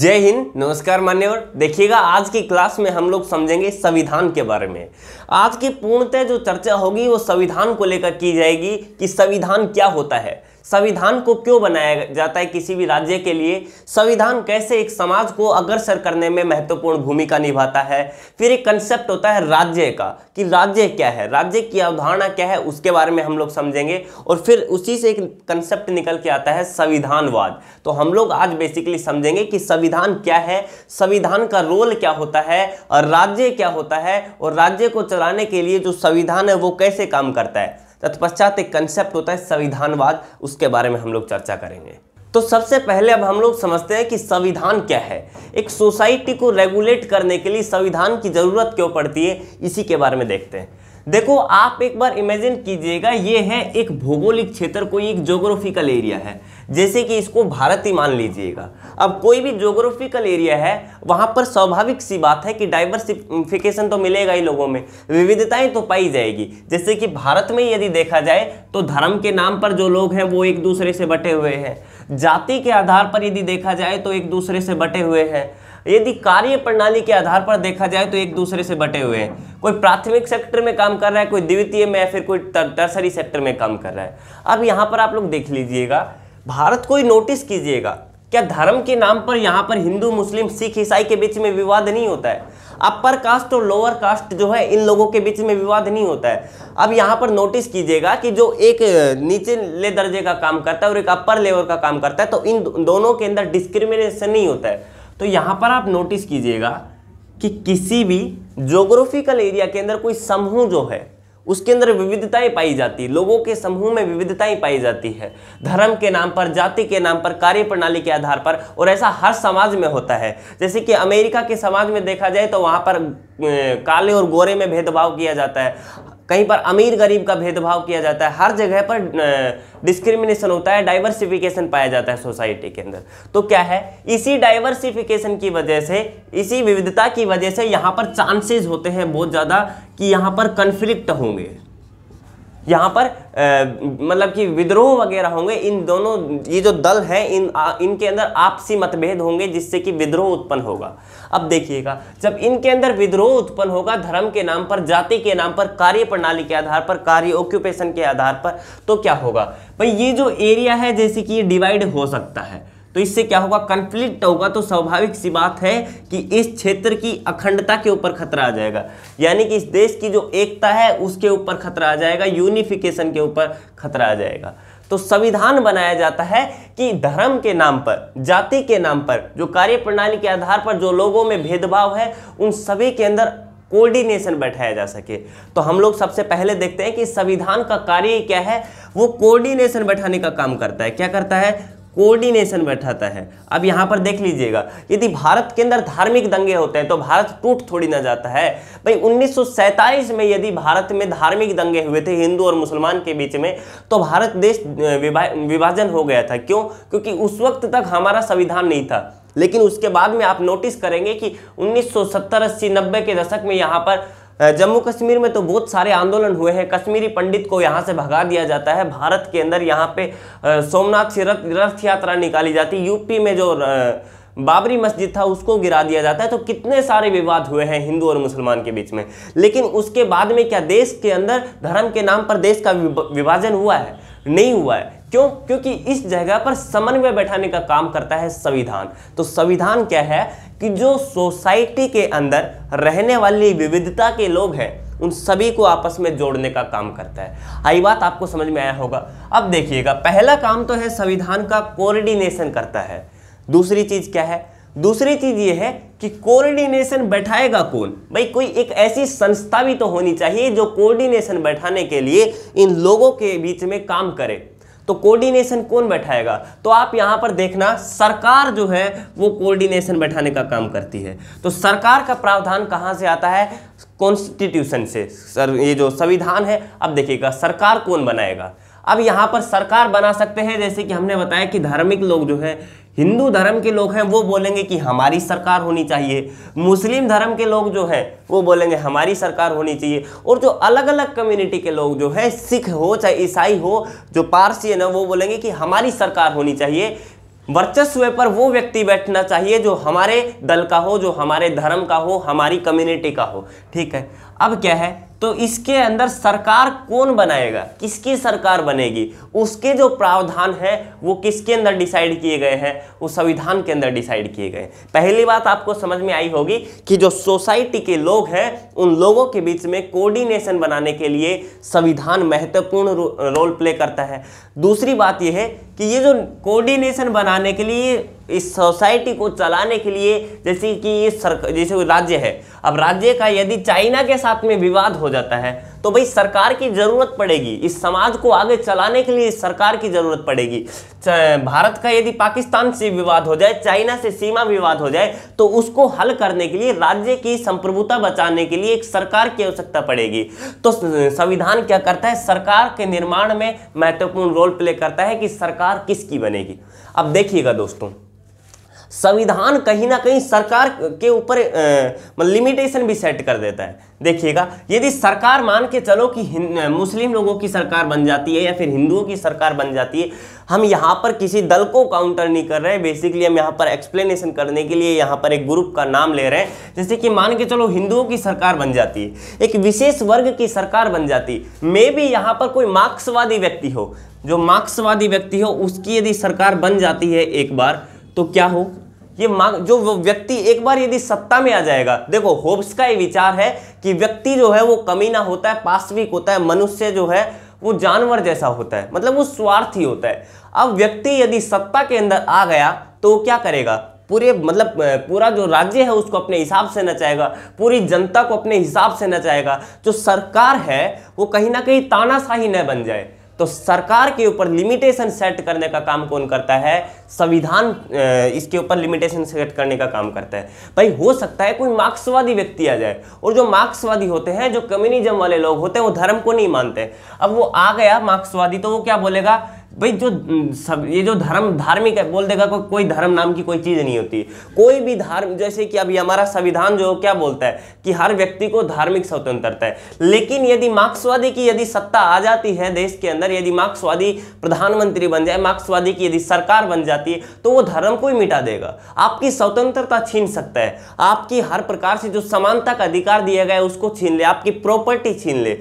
जय हिंद नमस्कार मान्यवर देखिएगा आज की क्लास में हम लोग समझेंगे संविधान के बारे में आज की पूर्णतः जो चर्चा होगी वो संविधान को लेकर की जाएगी कि संविधान क्या होता है संविधान को क्यों बनाया जाता है किसी भी राज्य के लिए संविधान कैसे एक समाज को अग्रसर करने में महत्वपूर्ण भूमिका निभाता है फिर एक कंसेप्ट होता है राज्य का कि राज्य क्या है राज्य की अवधारणा क्या है उसके बारे में हम लोग समझेंगे और फिर उसी से एक कंसेप्ट निकल के आता है संविधानवाद तो हम लोग आज बेसिकली समझेंगे कि संविधान क्या है संविधान का रोल क्या होता है और राज्य क्या होता है और राज्य को चलाने के लिए जो संविधान है वो कैसे काम करता है तत्पश्चात एक कंसेप्ट होता है संविधानवाद उसके बारे में हम लोग चर्चा करेंगे तो सबसे पहले अब हम लोग समझते हैं कि संविधान क्या है एक सोसाइटी को रेगुलेट करने के लिए संविधान की ज़रूरत क्यों पड़ती है इसी के बारे में देखते हैं देखो आप एक बार इमेजिन कीजिएगा ये है एक भौगोलिक क्षेत्र कोई एक जोग्राफिकल एरिया है जैसे कि इसको भारत ही मान लीजिएगा अब कोई भी जोग्राफिकल एरिया है वहाँ पर स्वाभाविक सी बात है कि डाइवर्सिफिकेशन तो मिलेगा ही लोगों में विविधताएं तो पाई जाएगी जैसे कि भारत में यदि देखा जाए तो धर्म के नाम पर जो लोग हैं वो एक दूसरे से बटे हुए हैं जाति के आधार पर यदि देखा जाए तो एक दूसरे से बटे हुए हैं यदि कार्य प्रणाली के आधार पर देखा जाए तो एक दूसरे से बटे हुए हैं कोई प्राथमिक सेक्टर में काम कर रहा है कोई द्वितीय में या फिर कोई टर्सरी सेक्टर में काम कर रहा है अब यहाँ पर आप लोग देख लीजिएगा भारत को ही नोटिस कीजिएगा क्या धर्म के नाम पर यहाँ पर हिंदू मुस्लिम सिख ईसाई के बीच में विवाद नहीं होता है अपर कास्ट और लोअर कास्ट जो है इन लोगों के बीच में विवाद नहीं होता है अब यहाँ पर नोटिस कीजिएगा कि जो एक नीचे ले दर्जे का काम करता है और एक अपर लेवल का काम करता है तो इन दोनों के अंदर डिस्क्रिमिनेशन नहीं होता है तो यहाँ पर आप नोटिस कीजिएगा कि किसी भी जोग्राफिकल एरिया के अंदर कोई समूह जो है उसके अंदर विविधताएं पाई जाती है लोगों के समूह में विविधताएं पाई जाती है धर्म के नाम पर जाति के नाम पर कार्य प्रणाली के आधार पर और ऐसा हर समाज में होता है जैसे कि अमेरिका के समाज में देखा जाए तो वहाँ पर काले और गोरे में भेदभाव किया जाता है कहीं पर अमीर गरीब का भेदभाव किया जाता है हर जगह पर डिस्क्रिमिनेशन होता है डाइवर्सिफिकेशन पाया जाता है सोसाइटी के अंदर तो क्या है इसी डाइवर्सिफिकेशन की वजह से इसी विविधता की वजह से यहाँ पर चांसेस होते हैं बहुत ज़्यादा कि यहाँ पर कन्फ्लिक्ट होंगे यहाँ पर मतलब कि विद्रोह वगैरह होंगे इन दोनों ये जो दल हैं इन आ, इनके अंदर आपसी मतभेद होंगे जिससे कि विद्रोह उत्पन्न होगा अब देखिएगा जब इनके अंदर विद्रोह उत्पन्न होगा धर्म के नाम पर जाति के नाम पर कार्य प्रणाली के आधार पर कार्य ऑक्यूपेशन के आधार पर तो क्या होगा भाई ये जो एरिया है जैसे कि ये डिवाइड हो सकता है तो इससे क्या होगा कन्फ्लिक्ट होगा तो स्वाभाविक सी बात है कि इस क्षेत्र की अखंडता के ऊपर खतरा आ जाएगा यानी कि इस देश की जो एकता है उसके ऊपर खतरा आ जाएगा यूनिफिकेशन के ऊपर खतरा आ जाएगा तो संविधान बनाया जाता है कि धर्म के नाम पर जाति के नाम पर जो कार्य प्रणाली के आधार पर जो लोगों में भेदभाव है उन सभी के अंदर कोऑर्डिनेशन बैठाया जा सके तो हम लोग सबसे पहले देखते हैं कि संविधान का कार्य क्या है वो कोऑर्डिनेशन बैठाने का काम करता है क्या करता है कोऑर्डिनेशन बैठाता है अब यहाँ पर देख लीजिएगा यदि भारत के अंदर धार्मिक दंगे होते हैं तो भारत टूट थोड़ी ना जाता है भाई उन्नीस में यदि भारत में धार्मिक दंगे हुए थे हिंदू और मुसलमान के बीच में तो भारत देश विभा, विभाजन हो गया था क्यों क्योंकि उस वक्त तक हमारा संविधान नहीं था लेकिन उसके बाद में आप नोटिस करेंगे कि उन्नीस सौ अस्सी नब्बे के दशक में यहाँ पर जम्मू कश्मीर में तो बहुत सारे आंदोलन हुए हैं कश्मीरी पंडित को यहाँ से भगा दिया जाता है भारत के अंदर यहाँ पे सोमनाथ से रथ यात्रा निकाली जाती यूपी में जो बाबरी मस्जिद था उसको गिरा दिया जाता है तो कितने सारे विवाद हुए हैं हिंदू और मुसलमान के बीच में लेकिन उसके बाद में क्या देश के अंदर धर्म के नाम पर देश का विभाजन हुआ है नहीं हुआ है क्यों क्योंकि इस जगह पर समन्वय बैठाने का काम करता है संविधान तो संविधान क्या है कि जो सोसाइटी के अंदर रहने वाली विविधता के लोग हैं उन सभी को आपस में जोड़ने का काम करता है आई बात आपको समझ में आया होगा अब देखिएगा पहला काम तो है संविधान का कोऑर्डिनेशन करता है दूसरी चीज क्या है दूसरी चीज यह है कि कोऑर्डिनेशन बैठाएगा कौन भाई कोई एक ऐसी संस्था भी तो होनी चाहिए जो कोऑर्डिनेशन बैठाने के लिए इन लोगों के बीच में काम करे तो कोऑर्डिनेशन कौन बैठाएगा तो आप यहां पर देखना सरकार जो है वो कोऑर्डिनेशन बैठाने का काम करती है तो सरकार का प्रावधान कहां से आता है कॉन्स्टिट्यूशन से सर ये जो संविधान है अब देखिएगा सरकार कौन बनाएगा अब यहां पर सरकार बना सकते हैं जैसे कि हमने बताया कि धार्मिक लोग जो है हिंदू धर्म के लोग हैं वो बोलेंगे कि हमारी सरकार होनी चाहिए मुस्लिम धर्म के लोग जो हैं वो बोलेंगे हमारी सरकार होनी चाहिए और जो अलग अलग कम्युनिटी के लोग जो हैं सिख हो चाहे ईसाई हो जो पारसी है वो बोलेंगे कि हमारी सरकार होनी चाहिए वर्चस्व पर वो व्यक्ति बैठना चाहिए जो हमारे दल का हो जो हमारे धर्म का हो हमारी कम्युनिटी का हो ठीक है अब क्या है तो इसके अंदर सरकार कौन बनाएगा किसकी सरकार बनेगी उसके जो प्रावधान है वो किसके अंदर डिसाइड किए गए हैं वो संविधान के अंदर डिसाइड किए गए पहली बात आपको समझ में आई होगी कि जो सोसाइटी के लोग हैं उन लोगों के बीच में कोऑर्डिनेशन बनाने के लिए संविधान महत्वपूर्ण रो, रोल प्ले करता है दूसरी बात यह है कि ये जो कोऑर्डिनेशन बनाने के लिए इस सोसाइटी को चलाने के लिए जैसे कि ये सरकार जैसे राज्य है अब राज्य का यदि चाइना के साथ में विवाद हो जाता है तो भाई सरकार की ज़रूरत पड़ेगी इस समाज को आगे चलाने के लिए सरकार की ज़रूरत पड़ेगी भारत का यदि पाकिस्तान से विवाद हो जाए चाइना से सीमा विवाद हो जाए तो उसको हल करने के लिए राज्य की संप्रभुता बचाने के लिए एक सरकार की आवश्यकता पड़ेगी तो संविधान क्या करता है सरकार के निर्माण में महत्वपूर्ण रोल प्ले करता है कि सरकार किसकी बनेगी अब देखिएगा दोस्तों संविधान कहीं ना कहीं सरकार के ऊपर लिमिटेशन मतलब भी सेट कर देता है देखिएगा यदि सरकार मान के चलो कि मुस्लिम लोगों की सरकार बन जाती है या फिर हिंदुओं की सरकार बन जाती है हम यहाँ पर किसी दल को काउंटर नहीं कर रहे हैं बेसिकली हम यहाँ पर एक्सप्लेनेशन करने के लिए यहाँ पर एक ग्रुप का नाम ले रहे हैं जैसे कि मान के चलो हिंदुओं की सरकार बन जाती है एक विशेष वर्ग की सरकार बन जाती है मे भी यहाँ पर कोई मार्क्सवादी व्यक्ति हो जो मार्क्सवादी व्यक्ति हो उसकी यदि सरकार बन जाती है एक बार तो क्या हो ये मांग जो व्यक्ति एक बार यदि सत्ता में आ जाएगा देखो होब्स का ये विचार है कि व्यक्ति जो है वो कमी ना होता है पास्विक होता है मनुष्य जो है वो जानवर जैसा होता है मतलब वो स्वार्थी होता है अब व्यक्ति यदि सत्ता के अंदर आ गया तो क्या करेगा पूरे मतलब पूरा जो राज्य है उसको अपने हिसाब से नचाएगा पूरी जनता को अपने हिसाब से नचाएगा जो सरकार है वो कहीं ना कहीं तानाशाही न बन जाए तो सरकार के ऊपर लिमिटेशन सेट करने का काम कौन करता है संविधान इसके ऊपर लिमिटेशन सेट करने का काम करता है भाई हो सकता है कोई मार्क्सवादी व्यक्ति आ जाए और जो मार्क्सवादी होते हैं जो कम्युनिज्म वाले लोग होते हैं वो धर्म को नहीं मानते अब वो आ गया मार्क्सवादी तो वो क्या बोलेगा भाई जो सब ये जो धर्म धार्मिक है बोल देगा को, कोई धर्म नाम की कोई चीज़ नहीं होती कोई भी धर्म जैसे कि अभी हमारा संविधान जो क्या बोलता है कि हर व्यक्ति को धार्मिक स्वतंत्रता है लेकिन यदि मार्क्सवादी की यदि सत्ता आ जाती है देश के अंदर यदि मार्क्सवादी प्रधानमंत्री बन जाए मार्क्सवादी की यदि सरकार बन जाती है तो वो धर्म को ही मिटा देगा आपकी स्वतंत्रता छीन सकता है आपकी हर प्रकार से जो समानता का अधिकार दिया गया है उसको छीन ले आपकी प्रॉपर्टी छीन ले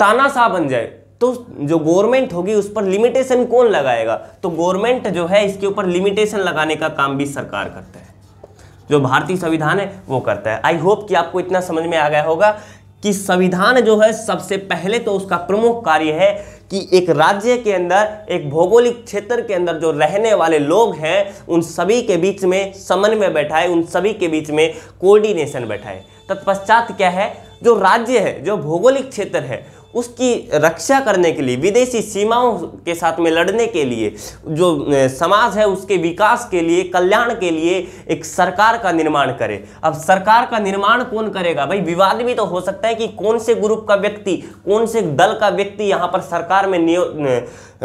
तानाशाह बन जाए तो जो गवर्नमेंट होगी उस पर लिमिटेशन कौन लगाएगा तो गवर्नमेंट जो है इसके ऊपर लिमिटेशन लगाने का काम भी सरकार करता है जो भारतीय संविधान है वो करता है आई होप कि आपको इतना समझ में आ गया होगा कि संविधान जो है सबसे पहले तो उसका प्रमुख कार्य है कि एक राज्य के अंदर एक भौगोलिक क्षेत्र के अंदर जो रहने वाले लोग हैं उन सभी के बीच में समन्वय बैठाए उन सभी के बीच में कोऑर्डिनेशन बैठाए तत्पश्चात क्या है जो राज्य है जो भौगोलिक क्षेत्र है उसकी रक्षा करने के लिए विदेशी सीमाओं के साथ में लड़ने के लिए जो समाज है उसके विकास के लिए कल्याण के लिए एक सरकार का निर्माण करे अब सरकार का निर्माण कौन करेगा भाई विवाद भी तो हो सकता है कि कौन से ग्रुप का व्यक्ति कौन से दल का व्यक्ति यहाँ पर सरकार में नियो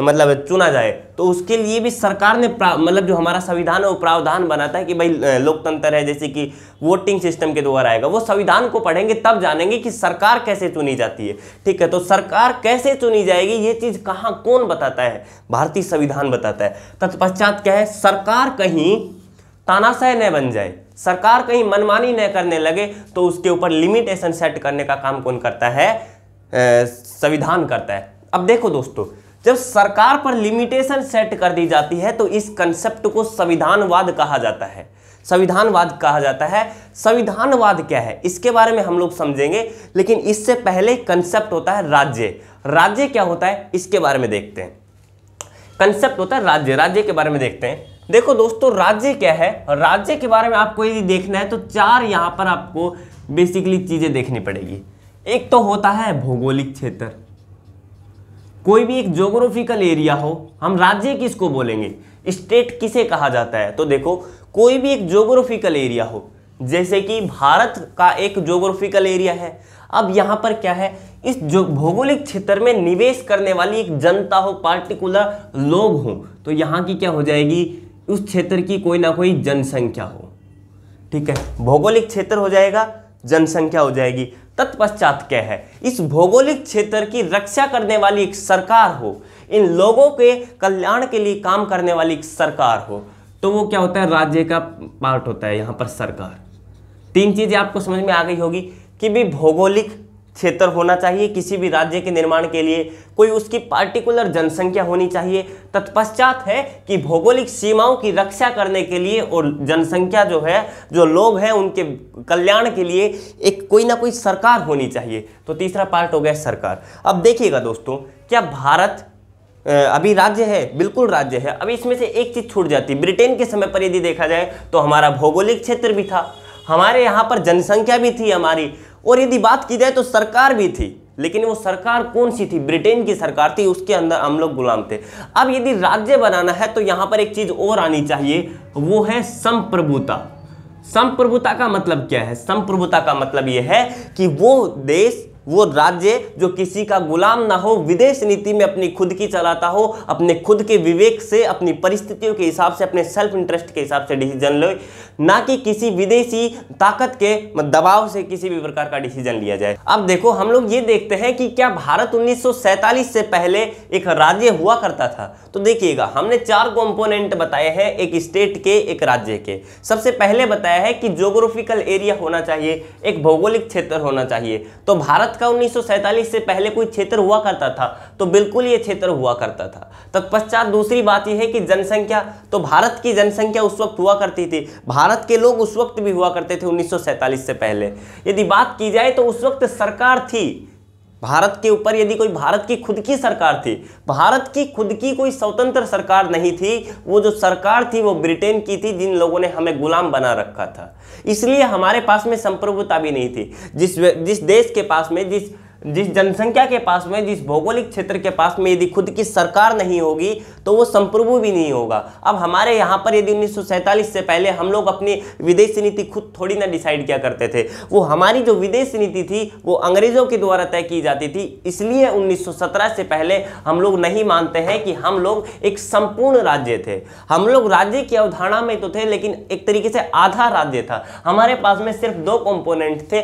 मतलब चुना जाए तो उसके लिए भी सरकार ने मतलब जो हमारा संविधान है वो प्रावधान बनाता है कि भाई लोकतंत्र है जैसे कि वोटिंग सिस्टम के द्वारा आएगा वो संविधान को पढ़ेंगे तब जानेंगे कि सरकार कैसे चुनी जाती है ठीक है तो सरकार कैसे चुनी जाएगी ये चीज़ कहाँ कौन बताता है भारतीय संविधान बताता है तत्पश्चात क्या है सरकार कहीं तानाशाह न बन जाए सरकार कहीं मनमानी न करने लगे तो उसके ऊपर लिमिटेशन सेट करने का काम कौन करता है संविधान करता है अब देखो दोस्तों जब सरकार पर लिमिटेशन सेट कर दी जाती है तो इस कंसेप्ट को संविधानवाद कहा जाता है संविधानवाद कहा जाता है संविधानवाद क्या है इसके बारे में हम लोग समझेंगे लेकिन इससे पहले कंसेप्ट होता है राज्य राज्य क्या होता है इसके बारे में देखते हैं कंसेप्ट होता है राज्य राज्य के बारे में देखते हैं देखो दोस्तों राज्य क्या है राज्य के बारे में आपको यदि देखना है तो चार यहां पर आपको बेसिकली चीज़ें देखनी पड़ेगी एक तो होता है भौगोलिक क्षेत्र कोई भी एक जोग्राफिकल एरिया हो हम राज्य किसको बोलेंगे स्टेट किसे कहा जाता है तो देखो कोई भी एक जोग्राफिकल एरिया हो जैसे कि भारत का एक जोग्राफिकल एरिया है अब यहाँ पर क्या है इस जो भौगोलिक क्षेत्र में निवेश करने वाली एक जनता हो पार्टिकुलर लोग हो तो यहाँ की क्या हो जाएगी उस क्षेत्र की कोई ना कोई जनसंख्या हो ठीक है भौगोलिक क्षेत्र हो जाएगा जनसंख्या हो जाएगी तत्पश्चात क्या है इस भौगोलिक क्षेत्र की रक्षा करने वाली एक सरकार हो इन लोगों के कल्याण के लिए काम करने वाली एक सरकार हो तो वो क्या होता है राज्य का पार्ट होता है यहाँ पर सरकार तीन चीज़ें आपको समझ में आ गई होगी कि भी भौगोलिक क्षेत्र होना चाहिए किसी भी राज्य के निर्माण के लिए कोई उसकी पार्टिकुलर जनसंख्या होनी चाहिए तत्पश्चात है कि भौगोलिक सीमाओं की रक्षा करने के लिए और जनसंख्या जो है जो लोग हैं उनके कल्याण के लिए एक कोई ना कोई सरकार होनी चाहिए तो तीसरा पार्ट हो गया सरकार अब देखिएगा दोस्तों क्या भारत अभी राज्य है बिल्कुल राज्य है अभी इसमें से एक चीज़ छूट जाती ब्रिटेन के समय पर यदि देखा जाए तो हमारा भौगोलिक क्षेत्र भी था हमारे यहाँ पर जनसंख्या भी थी हमारी और यदि बात की जाए तो सरकार भी थी लेकिन वो सरकार कौन सी थी ब्रिटेन की सरकार थी उसके अंदर हम लोग गुलाम थे अब यदि राज्य बनाना है तो यहाँ पर एक चीज़ और आनी चाहिए वो है संप्रभुता संप्रभुता का मतलब क्या है संप्रभुता का मतलब यह है कि वो देश वो राज्य जो किसी का गुलाम ना हो विदेश नीति में अपनी खुद की चलाता हो अपने खुद के विवेक से अपनी परिस्थितियों के हिसाब से अपने सेल्फ इंटरेस्ट के हिसाब से डिसीजन ले ना कि किसी विदेशी ताकत के दबाव से किसी भी प्रकार का डिसीजन लिया जाए अब देखो हम लोग ये देखते हैं कि क्या भारत उन्नीस से पहले एक राज्य हुआ करता था तो देखिएगा हमने चार कॉम्पोनेंट बताए हैं एक स्टेट के एक राज्य के सबसे पहले बताया है कि जोग्राफिकल एरिया होना चाहिए एक भौगोलिक क्षेत्र होना चाहिए तो भारत भारत का 1947 से पहले कोई क्षेत्र हुआ करता था तो बिल्कुल ये क्षेत्र हुआ करता था तत्पश्चात दूसरी बात यह है कि जनसंख्या तो भारत की जनसंख्या उस वक्त हुआ करती थी भारत के लोग उस वक्त भी हुआ करते थे 1947 से पहले यदि बात की जाए तो उस वक्त सरकार थी भारत के ऊपर यदि कोई भारत की खुद की सरकार थी भारत की खुद की कोई स्वतंत्र सरकार नहीं थी वो जो सरकार थी वो ब्रिटेन की थी जिन लोगों ने हमें गुलाम बना रखा था इसलिए हमारे पास में संप्रभुता भी नहीं थी जिस जिस देश के पास में जिस जिस जनसंख्या के पास में जिस भौगोलिक क्षेत्र के पास में यदि खुद की सरकार नहीं होगी तो वो संप्रभु भी नहीं होगा अब हमारे यहाँ पर यदि उन्नीस से पहले हम लोग अपनी विदेश नीति खुद थोड़ी ना डिसाइड किया करते थे वो हमारी जो विदेश नीति थी वो अंग्रेजों के द्वारा तय की जाती थी इसलिए 1917 से पहले हम लोग नहीं मानते हैं कि हम लोग एक संपूर्ण राज्य थे हम लोग राज्य की अवधारणा में तो थे लेकिन एक तरीके से आधा राज्य था हमारे पास में सिर्फ दो कॉम्पोनेंट थे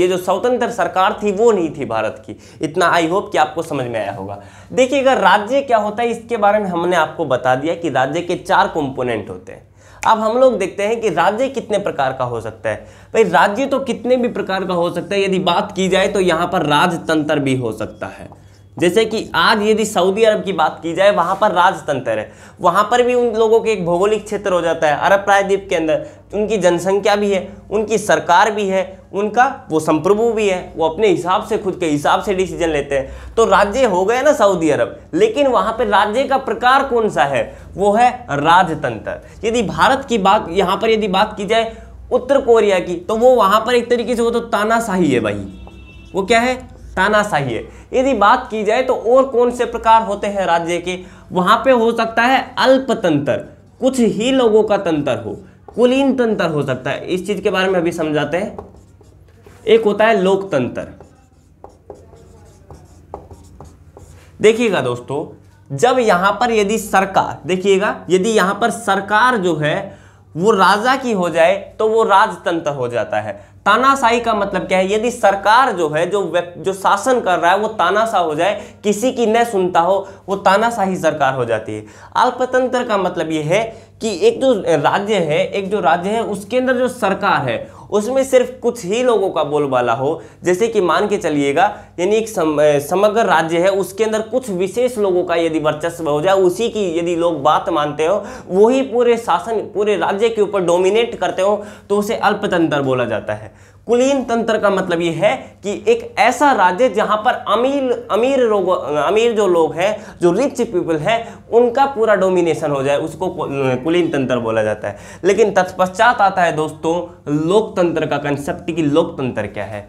ये जो स्वतंत्र सरकार थी वो नहीं थी भारत की इतना आई होप कि आपको समझ में आया होगा देखिएगा राज्य क्या होता है इसके बारे में हमने आपको बता दिया कि राज्य के चार कंपोनेंट होते हैं अब हम लोग देखते हैं कि राज्य कितने प्रकार का हो सकता है भाई राज्य तो कितने भी प्रकार का हो सकता है यदि बात की जाए तो यहाँ पर राजतंत्र भी हो सकता है जैसे कि आज यदि सऊदी अरब की बात की जाए वहाँ पर राजतंत्र है वहाँ पर भी उन लोगों के एक भौगोलिक क्षेत्र हो जाता है अरब प्रायद्वीप के अंदर उनकी जनसंख्या भी है उनकी सरकार भी है उनका वो संप्रभु भी है वो अपने हिसाब से खुद के हिसाब से डिसीजन लेते हैं तो राज्य हो गए ना सऊदी अरब लेकिन वहाँ पर राज्य का प्रकार कौन सा है वो है राजतंत्र यदि भारत की बात यहाँ पर यदि बात की जाए उत्तर कोरिया की तो वो वहाँ पर एक तरीके से वो तो तानाशाही है भाई वो क्या है तानाशाही है यदि बात की जाए तो और कौन से प्रकार होते हैं राज्य के वहाँ पे हो सकता है अल्पतंत्र कुछ ही लोगों का तंत्र हो कुलीन तंत्र हो सकता है इस चीज के बारे में अभी समझाते हैं एक होता है लोकतंत्र देखिएगा दोस्तों जब यहां पर यदि सरकार देखिएगा यदि यहां पर सरकार जो है वो राजा की हो जाए तो वो राजतंत्र हो जाता है तानाशाही का मतलब क्या है यदि सरकार जो है जो जो शासन कर रहा है वो तानाशाह हो जाए किसी की न सुनता हो वो तानाशाही सरकार हो जाती है अल्पतंत्र का मतलब ये है कि एक जो राज्य है एक जो राज्य है उसके अंदर जो सरकार है उसमें सिर्फ कुछ ही लोगों का बोलबाला हो जैसे कि मान के चलिएगा यानी एक सम, समग्र राज्य है उसके अंदर कुछ विशेष लोगों का यदि वर्चस्व हो जाए उसी की यदि लोग बात मानते हो वही पूरे शासन पूरे राज्य के ऊपर डोमिनेट करते हो तो उसे अल्पतंत्र बोला जाता है कुलीन तंत्र का मतलब यह है कि एक ऐसा राज्य जहां पर अमीर अमीर लोग अमीर जो लोग हैं जो रिच पीपल हैं उनका पूरा डोमिनेशन हो जाए उसको कुलीन तंत्र बोला जाता है लेकिन तत्पश्चात आता है दोस्तों लोकतंत्र का कंसेप्ट कि लोकतंत्र क्या है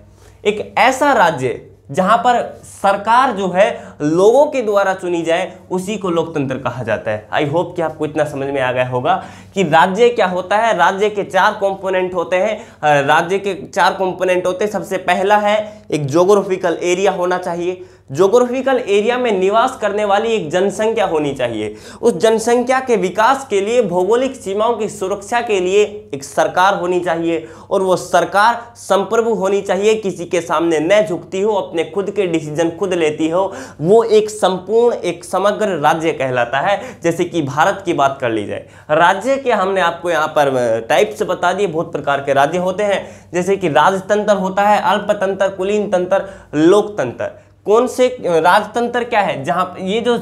एक ऐसा राज्य जहां पर सरकार जो है लोगों के द्वारा चुनी जाए उसी को लोकतंत्र कहा जाता है आई होप कि आपको इतना समझ में आ गया होगा कि राज्य क्या होता है राज्य के चार कंपोनेंट होते हैं राज्य के चार कंपोनेंट होते हैं सबसे पहला है एक जोग्राफिकल एरिया होना चाहिए जोग्राफिकल एरिया में निवास करने वाली एक जनसंख्या होनी चाहिए उस जनसंख्या के विकास के लिए भौगोलिक सीमाओं की सुरक्षा के लिए एक सरकार होनी चाहिए और वो सरकार संप्रभु होनी चाहिए किसी के सामने न झुकती हो अपने खुद के डिसीजन खुद लेती हो वो एक संपूर्ण एक समग्र राज्य कहलाता है जैसे कि भारत की बात कर ली जाए राज्य के हमने आपको यहाँ पर टाइप्स बता दिए बहुत प्रकार के राज्य होते हैं जैसे कि राजतंत्र होता है अल्पतंत्र कुलीन तंत्र लोकतंत्र कौन से राजतंत्र क्या है जहां ये जो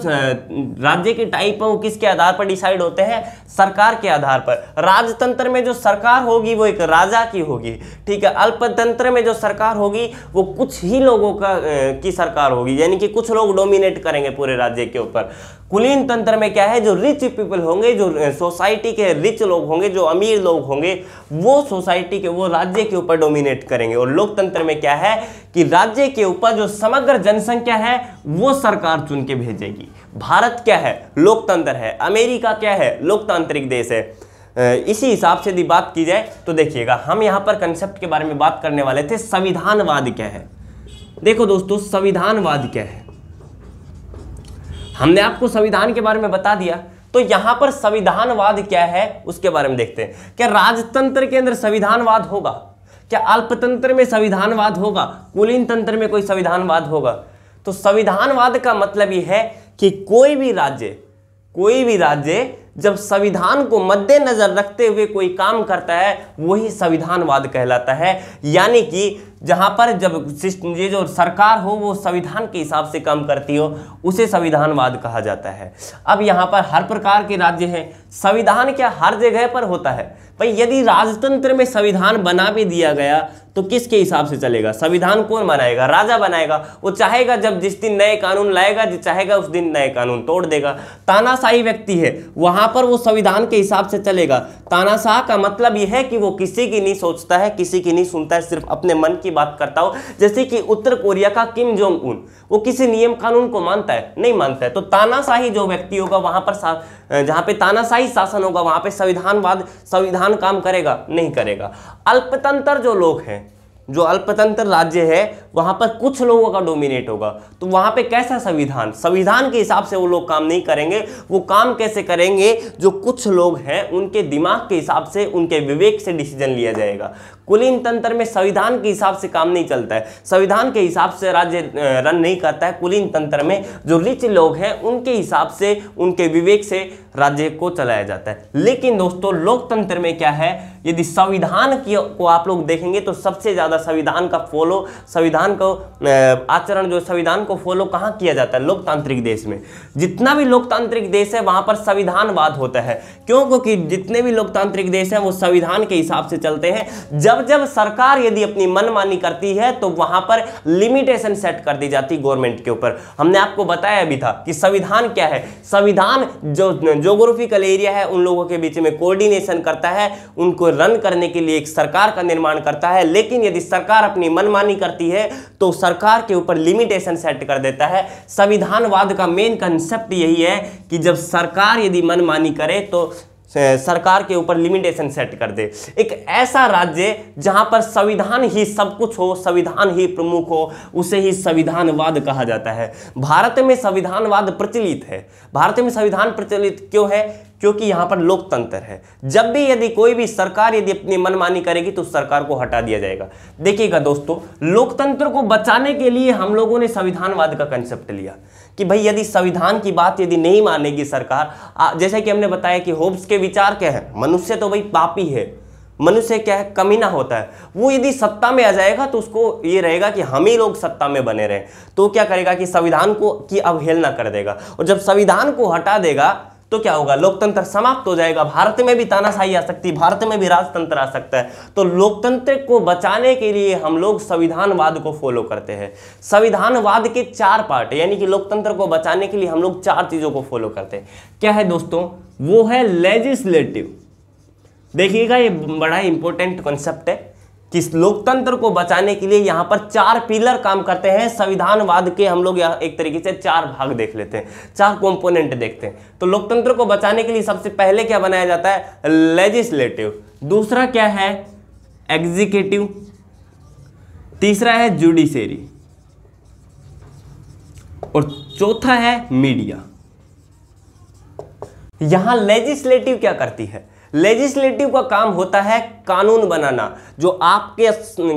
राज्य के टाइप है वो किसके आधार पर डिसाइड होते हैं सरकार के आधार पर राजतंत्र में जो सरकार होगी वो एक राजा की होगी ठीक है अल्पतंत्र में जो सरकार होगी वो कुछ ही लोगों का की सरकार होगी यानी कि कुछ लोग डोमिनेट करेंगे पूरे राज्य के ऊपर कुलीन तंत्र में क्या है जो रिच पीपल होंगे जो सोसाइटी के रिच लोग होंगे जो अमीर लोग होंगे वो सोसाइटी के वो राज्य के ऊपर डोमिनेट करेंगे और लोकतंत्र में क्या है कि राज्य के ऊपर जो समग्र जनसंख्या है वो सरकार चुन के भेजेगी भारत क्या है लोकतंत्र है अमेरिका क्या है लोकतांत्रिक देश है इसी हिसाब से यदि बात की जाए तो देखिएगा हम यहाँ पर कंसेप्ट के बारे में बात करने वाले थे संविधानवाद क्या है देखो दोस्तों संविधानवाद क्या है हमने आपको संविधान के बारे में बता दिया तो यहां पर संविधानवाद क्या है उसके बारे में देखते हैं क्या राजतंत्र के अंदर संविधानवाद होगा क्या अल्पतंत्र में संविधानवाद होगा कुलीन तंत्र में कोई संविधानवाद होगा तो संविधानवाद का मतलब यह है कि कोई भी राज्य कोई भी राज्य जब संविधान को मद्देनजर रखते हुए कोई काम करता है वही संविधानवाद कहलाता है यानी कि जहां पर जब ये जो सरकार हो वो संविधान के हिसाब से काम करती हो उसे संविधानवाद कहा जाता है अब यहाँ पर हर प्रकार के राज्य हैं संविधान क्या हर जगह पर होता है भाई यदि राजतंत्र में संविधान बना भी दिया गया तो किसके हिसाब से चलेगा संविधान कौन बनाएगा राजा बनाएगा वो चाहेगा जब जिस दिन नए कानून लाएगा जो चाहेगा उस दिन नए कानून तोड़ देगा तानाशाही व्यक्ति है वहां पर वो संविधान के हिसाब से चलेगा तानाशाह का मतलब यह है कि वो किसी की नहीं सोचता है किसी की नहीं सुनता है सिर्फ अपने मन की बात करता हूं जैसे कि उत्तर कोरिया का किम जोंग उन वो किसी नियम कानून को मानता है नहीं मानता है तो तानाशाही जो व्यक्ति होगा वहां पर जहां पे तानाशाही शासन होगा वहां पे संविधानवाद संविधान काम करेगा नहीं करेगा अल्पतंत्र जो लोग हैं जो अल्पतंत्र राज्य है वहाँ पर कुछ लोगों का डोमिनेट होगा तो वहाँ पे कैसा संविधान संविधान के हिसाब से वो लोग काम नहीं करेंगे वो काम कैसे करेंगे जो कुछ लोग हैं उनके दिमाग के हिसाब से उनके विवेक से डिसीजन लिया जाएगा कुलीन तंत्र में संविधान के हिसाब से काम नहीं चलता है संविधान के हिसाब से राज्य रन नहीं करता है कुलीन तंत्र में जो रिच लोग हैं उनके हिसाब से उनके विवेक से राज्य को चलाया जाता है लेकिन दोस्तों लोकतंत्र में क्या है यदि संविधान की को आप लोग देखेंगे तो सबसे ज़्यादा संविधान का फॉलो संविधान को आचरण जो संविधान को फॉलो कहाँ किया जाता है लोकतांत्रिक देश में जितना भी लोकतांत्रिक देश है वहाँ पर संविधानवाद होता है क्यों क्योंकि जितने भी लोकतांत्रिक देश हैं वो संविधान के हिसाब से चलते हैं जब जब सरकार यदि अपनी मनमानी करती है तो वहाँ पर लिमिटेशन सेट कर दी जाती गवर्नमेंट के ऊपर हमने आपको बताया भी था कि संविधान क्या है संविधान जो जोग्राफिकल एरिया है उन लोगों के बीच में कोऑर्डिनेशन करता है उनको रन करने के लिए एक सरकार का निर्माण करता है लेकिन यदि सरकार अपनी मनमानी करती है तो सरकार के ऊपर लिमिटेशन सेट कर देता है संविधानवाद का मेन कंसेप्ट यही है कि जब सरकार यदि मनमानी करे तो सरकार के ऊपर लिमिटेशन सेट कर दे एक ऐसा राज्य जहां पर संविधान ही सब कुछ हो संविधान ही प्रमुख हो उसे ही संविधानवाद कहा जाता है भारत में संविधानवाद प्रचलित है भारत में संविधान प्रचलित क्यों है क्योंकि यहां पर लोकतंत्र है जब भी यदि कोई भी सरकार यदि अपनी मनमानी करेगी तो सरकार को हटा दिया जाएगा देखिएगा दोस्तों लोकतंत्र को बचाने के लिए हम लोगों ने संविधानवाद का कंसेप्ट लिया कि भाई यदि संविधान की बात यदि नहीं मानेगी सरकार जैसे कि हमने बताया कि होब्स के विचार क्या है मनुष्य तो भाई पापी है मनुष्य क्या है कमीना होता है वो यदि सत्ता में आ जाएगा तो उसको ये रहेगा कि हम ही लोग सत्ता में बने रहें तो क्या करेगा कि संविधान को की अवहेलना कर देगा और जब संविधान को हटा देगा तो क्या होगा लोकतंत्र समाप्त हो जाएगा भारत में भी तानाशाही आ सकती है भारत में भी राजतंत्र आ सकता है तो लोकतंत्र को बचाने के लिए हम लोग संविधानवाद को फॉलो करते हैं संविधानवाद के चार पार्ट यानी कि लोकतंत्र को बचाने के लिए हम लोग चार चीज़ों को फॉलो करते हैं क्या है दोस्तों वो है लेजिस्लेटिव देखिएगा ये बड़ा इंपॉर्टेंट कॉन्सेप्ट है कि लोकतंत्र को बचाने के लिए यहां पर चार पिलर काम करते हैं संविधानवाद के हम लोग एक तरीके से चार भाग देख लेते हैं चार कॉम्पोनेंट देखते हैं तो लोकतंत्र को बचाने के लिए सबसे पहले क्या बनाया जाता है लेजिस्लेटिव दूसरा क्या है एग्जीक्यूटिव तीसरा है जुडिशरी और चौथा है मीडिया यहां लेजिस्लेटिव क्या करती है लेजिस्लेटिव का काम होता है कानून बनाना जो आपके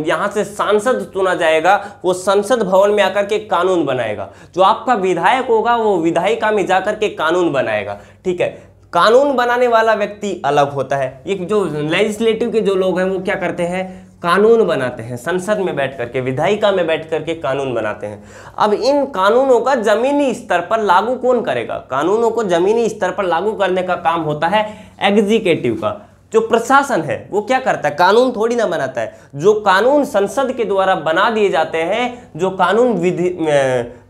यहां से सांसद चुना जाएगा वो संसद भवन में आकर के कानून बनाएगा जो आपका विधायक होगा वो विधायिका में जाकर के कानून बनाएगा ठीक है कानून बनाने वाला व्यक्ति अलग होता है एक जो लेजिस्लेटिव के जो लोग हैं वो क्या करते हैं कानून बनाते हैं संसद में बैठ करके विधायिका में बैठ करके कानून बनाते हैं अब इन कानूनों का जमीनी स्तर पर लागू कौन करेगा कानूनों को जमीनी स्तर पर लागू करने का काम होता है एग्जीक्यूटिव का जो प्रशासन है वो क्या करता है कानून थोड़ी ना बनाता है जो कानून संसद के द्वारा बना दिए जाते हैं जो कानून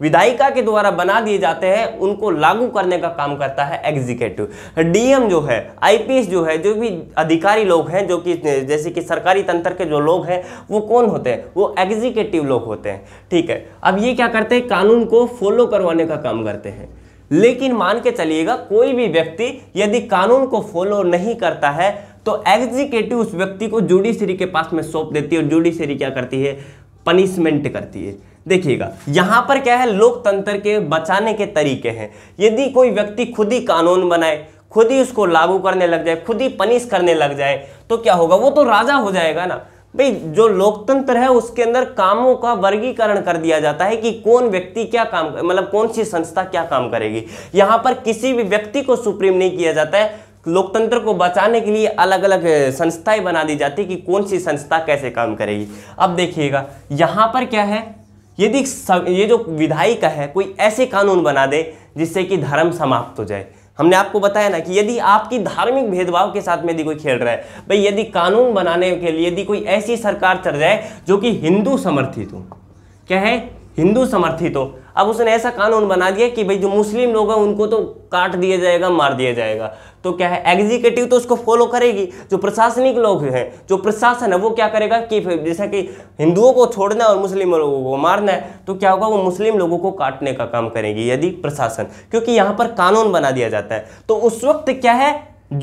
विधायिका के द्वारा बना दिए जाते हैं उनको लागू करने का काम करता है एग्जीक्यूटिव डीएम जो है आईपीएस जो है जो भी अधिकारी लोग हैं जो कि जैसे कि सरकारी तंत्र के जो लोग हैं वो कौन होते हैं वो एग्जीक्यूटिव लोग होते हैं ठीक है अब ये क्या करते हैं कानून को फॉलो करवाने का काम करते हैं लेकिन मान के चलिएगा कोई भी व्यक्ति यदि कानून को फॉलो नहीं करता है तो एग्जीक्यूटिव उस व्यक्ति को जुडिशरी के पास में सौंप देती है और जुडिशरी क्या करती है पनिशमेंट करती है देखिएगा यहां पर क्या है लोकतंत्र के बचाने के तरीके हैं यदि कोई व्यक्ति खुद ही कानून बनाए खुद ही उसको लागू करने लग जाए खुद ही पनिश करने लग जाए तो क्या होगा वो तो राजा हो जाएगा ना भाई जो लोकतंत्र है उसके अंदर कामों का वर्गीकरण कर दिया जाता है कि कौन व्यक्ति क्या काम मतलब कौन सी संस्था क्या काम करेगी यहां पर किसी भी व्यक्ति को सुप्रीम नहीं किया जाता है लोकतंत्र को बचाने के लिए अलग अलग संस्थाएं बना दी जाती है कि कौन सी संस्था कैसे काम करेगी अब देखिएगा यहाँ पर क्या है यदि ये जो विधायिका है कोई ऐसे कानून बना दे जिससे कि धर्म समाप्त हो जाए हमने आपको बताया ना कि यदि आपकी धार्मिक भेदभाव के साथ में यदि कोई खेल रहा है भाई यदि कानून बनाने के लिए यदि कोई ऐसी सरकार चल जाए जो कि हिंदू समर्थित हो क्या है हिंदू समर्थित हो अब उसने ऐसा कानून बना दिया कि भाई जो मुस्लिम लोग हैं उनको तो काट दिया जाएगा मार दिया जाएगा तो क्या है एग्जीक्यूटिव तो उसको फॉलो करेगी जो प्रशासनिक लोग हैं जो प्रशासन है वो क्या करेगा कि जैसा कि हिंदुओं को छोड़ना है और मुस्लिम लोगों को मारना है तो क्या होगा वो मुस्लिम लोगों को काटने का काम करेगी यदि प्रशासन क्योंकि यहाँ पर कानून बना दिया जाता है तो उस वक्त क्या है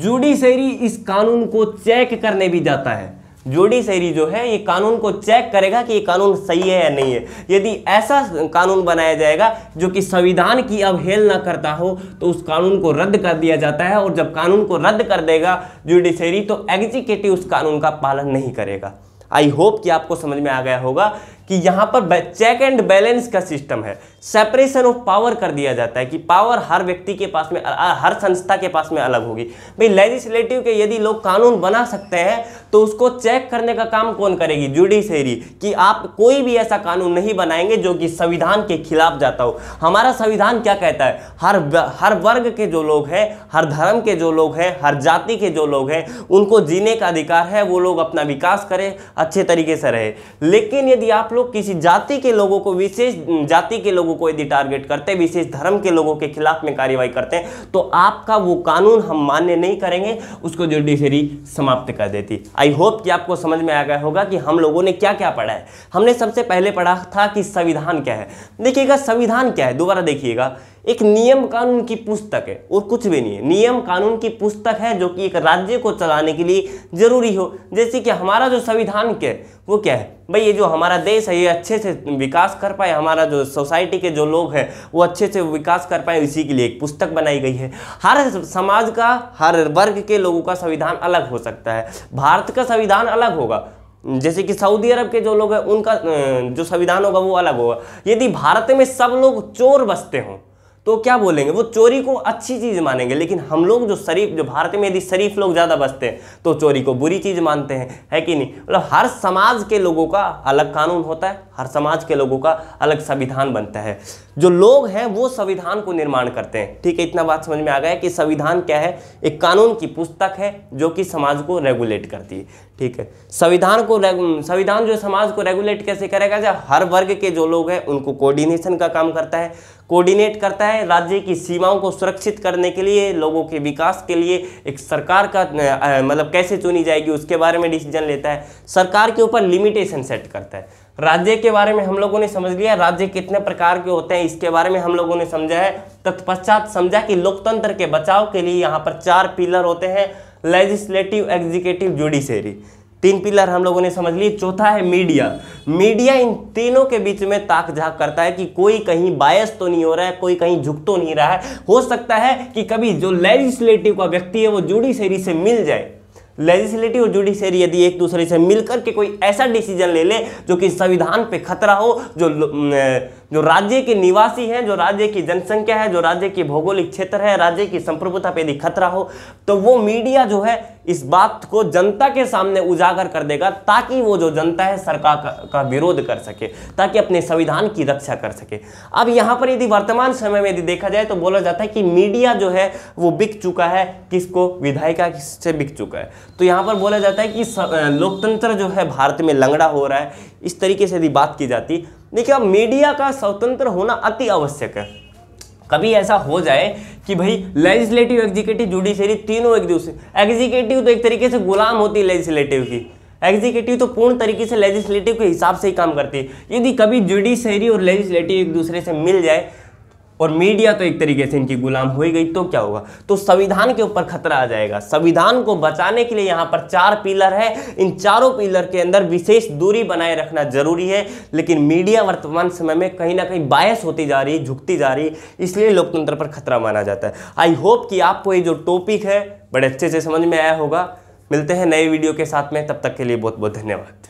जुडिशरी इस कानून को चेक करने भी जाता है जुडिशरी जो है ये कानून को चेक करेगा कि ये कानून सही है या नहीं है यदि ऐसा कानून बनाया जाएगा जो कि संविधान की अवहेलना करता हो तो उस कानून को रद्द कर दिया जाता है और जब कानून को रद्द कर देगा जुडिशरी तो एग्जीक्यूटिव उस कानून का पालन नहीं करेगा आई होप कि आपको समझ में आ गया होगा कि यहाँ पर चेक एंड बैलेंस का सिस्टम है सेपरेशन ऑफ पावर कर दिया जाता है कि पावर हर व्यक्ति के पास में हर संस्था के पास में अलग होगी भाई लेजिस्लेटिव के यदि लोग कानून बना सकते हैं तो उसको चेक करने का काम कौन करेगी जुडिशरी कि आप कोई भी ऐसा कानून नहीं बनाएंगे जो कि संविधान के खिलाफ जाता हो हमारा संविधान क्या कहता है हर हर वर्ग के जो लोग हैं हर धर्म के जो लोग हैं हर जाति के जो लोग हैं उनको जीने का अधिकार है वो लोग अपना विकास करें अच्छे तरीके से रहे लेकिन यदि आप लोग किसी जाति के लोगों को विशेष जाति के लोगों लोगों को यदि टारगेट करते हैं विशेष धर्म के लोगों के खिलाफ में कार्यवाही करते हैं तो आपका वो कानून हम मान्य नहीं करेंगे उसको जुडिशरी समाप्त कर देती आई होप कि आपको समझ में आ गया होगा कि हम लोगों ने क्या क्या पढ़ा है हमने सबसे पहले पढ़ा था कि संविधान क्या है देखिएगा संविधान क्या है दोबारा देखिएगा एक नियम कानून की पुस्तक है और कुछ भी नहीं है नियम कानून की पुस्तक है जो कि एक राज्य को चलाने के लिए जरूरी हो जैसे कि हमारा जो संविधान क्या है वो क्या है भाई ये जो हमारा देश है ये अच्छे से विकास कर पाए हमारा जो सोसाइटी के जो लोग हैं वो अच्छे से विकास कर पाए इसी के लिए एक पुस्तक बनाई गई है हर समाज का हर वर्ग के लोगों का संविधान अलग हो सकता है भारत का संविधान अलग होगा जैसे कि सऊदी अरब के जो लोग हैं उनका जो संविधान होगा वो अलग होगा यदि भारत में सब लोग चोर बसते हों तो क्या बोलेंगे वो चोरी को अच्छी चीज़ मानेंगे लेकिन हम लोग जो शरीफ जो भारत में यदि शरीफ लोग ज़्यादा बसते हैं तो चोरी को बुरी चीज़ मानते हैं है कि नहीं मतलब हर समाज के लोगों का अलग कानून होता है हर समाज के लोगों का अलग संविधान बनता है जो लोग हैं वो संविधान को निर्माण करते हैं ठीक है इतना बात समझ में आ गया कि संविधान क्या है एक कानून की पुस्तक है जो कि समाज को रेगुलेट करती है ठीक है संविधान को संविधान जो समाज को रेगुलेट कैसे करेगा जब हर वर्ग के जो लोग हैं उनको कोऑर्डिनेशन का काम करता है कोऑर्डिनेट करता है राज्य की सीमाओं को सुरक्षित करने के लिए लोगों के विकास के लिए एक सरकार का मतलब कैसे चुनी जाएगी उसके बारे में डिसीजन लेता है सरकार के ऊपर लिमिटेशन सेट करता है राज्य के बारे में हम लोगों ने समझ लिया राज्य कितने प्रकार के होते हैं इसके बारे में हम लोगों ने समझा है तत्पश्चात समझा कि लोकतंत्र के बचाव के लिए यहाँ पर चार पिलर होते हैं लेजिस्लेटिव एग्जीक्यूटिव जुडिशरी तीन पिलर हम लोगों ने समझ लिए चौथा है मीडिया मीडिया इन तीनों के बीच में ताक झाक करता है कि कोई कहीं बायस तो नहीं हो रहा है कोई कहीं झुक तो नहीं रहा है हो सकता है कि कभी जो लेजिस्लेटिव का व्यक्ति है वो जुडिशरी से मिल जाए लेजिस्लेटिव और जुडिशरी यदि एक दूसरे से मिलकर के कोई ऐसा डिसीजन ले ले जो कि संविधान पे खतरा हो जो जो राज्य के निवासी हैं जो राज्य की जनसंख्या है जो राज्य की भौगोलिक क्षेत्र है राज्य की संप्रभुता पर यदि खतरा हो तो वो मीडिया जो है इस बात को जनता के सामने उजागर कर देगा ताकि वो जो जनता है सरकार का, का विरोध कर सके ताकि अपने संविधान की रक्षा कर सके अब यहाँ पर यदि वर्तमान समय में यदि देखा जाए तो बोला जाता है कि मीडिया जो है वो बिक चुका है किसको विधायिका से बिक चुका है तो यहाँ पर बोला जाता है कि लोकतंत्र जो है भारत में लंगड़ा हो रहा है इस तरीके से यदि बात की जाती देखिए अब मीडिया का स्वतंत्र होना अति आवश्यक है कभी ऐसा हो जाए कि भाई लेजिस्लेटिव एग्जीक्यूटिव जुडिशरी तीनों एक दूसरे एग्जीक्यूटिव तो एक तरीके से गुलाम होती है लेजिस्लेटिव की एग्जीक्यूटिव तो पूर्ण तरीके से लेजिस्लेटिव के हिसाब से ही काम करती है यदि कभी जुडिशरी और लेजिस्लेटिव एक दूसरे से मिल जाए और मीडिया तो एक तरीके से इनकी गुलाम हो ही गई तो क्या होगा तो संविधान के ऊपर खतरा आ जाएगा संविधान को बचाने के लिए यहाँ पर चार पिलर है इन चारों पिलर के अंदर विशेष दूरी बनाए रखना जरूरी है लेकिन मीडिया वर्तमान समय में कहीं ना कहीं बायस होती जा रही झुकती जा रही इसलिए लोकतंत्र पर खतरा माना जाता है आई होप कि आपको ये जो टॉपिक है बड़े अच्छे से समझ में आया होगा मिलते हैं नए वीडियो के साथ में तब तक के लिए बहुत बहुत धन्यवाद